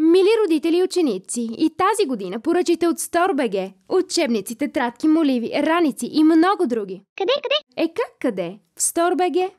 Мили родители и ученици, и тази година поръчайте от StoreBG учебници, тетрадки, моливи, раници и много други. Къде, къде? Е как къде? В StoreBG.